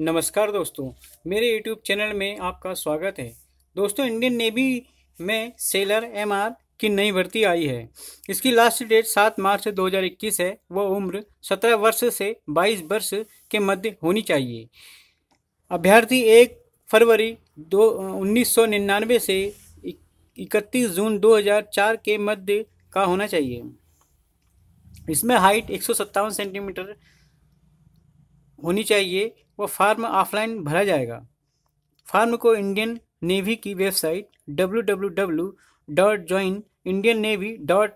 नमस्कार दोस्तों मेरे YouTube चैनल में आपका स्वागत है दोस्तों इंडियन नेवी में सेलर एम की नई भर्ती आई है इसकी लास्ट डेट 7 मार्च 2021 है वह उम्र 17 वर्ष से 22 वर्ष के मध्य होनी चाहिए अभ्यर्थी 1 फरवरी दो उन्नीस से 31 जून 2004 के मध्य का होना चाहिए इसमें हाइट एक सेंटीमीटर होनी चाहिए वह फार्म ऑफलाइन भरा जाएगा फार्म को इंडियन नेवी की website W W W dot join Indian navy dot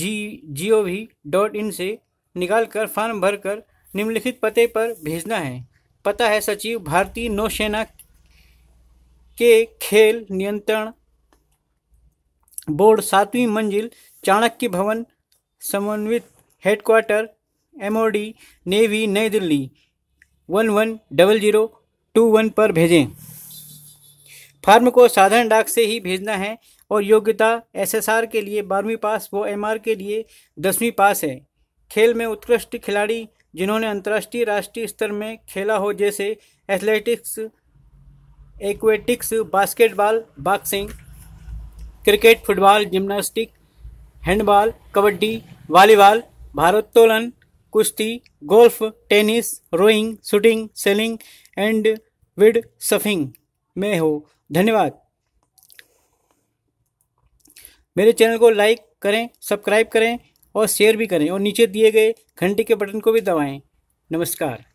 G G O V dot in से निकाल कर फार्म भरकर निम्नलिखित पते पर भेजना है पता है सचिव भारतीय नौसेना के खेल नियंत्रण बोर्ड सातवीं मंजिल चाणक्य भवन समन्वित हेडक्वार्टर एम नेवी नई Delhi one one double zero two one पर भेजें फार्म को साधारण डाक से ही भेजना है और योग्यता एसएसआर के लिए बारहवीं पास व एमआर के लिए दसवीं पास है खेल में उत्कृष्ट खिलाड़ी जिन्होंने अंतर्राष्ट्रीय राष्ट्रीय स्तर में खेला हो जैसे athletics aquatics basketball boxing cricket football gymnastic handball kabaddi volleyball भारोत्तोलन कुश्ती golf tennis rowing shooting sailing and wind surfing में हो धन्यवाद मेरे चैनल को लाइक करें सब्सक्राइब करें और शेयर भी करें और नीचे दिए गए घंटे के बटन को भी दबाएं नमस्कार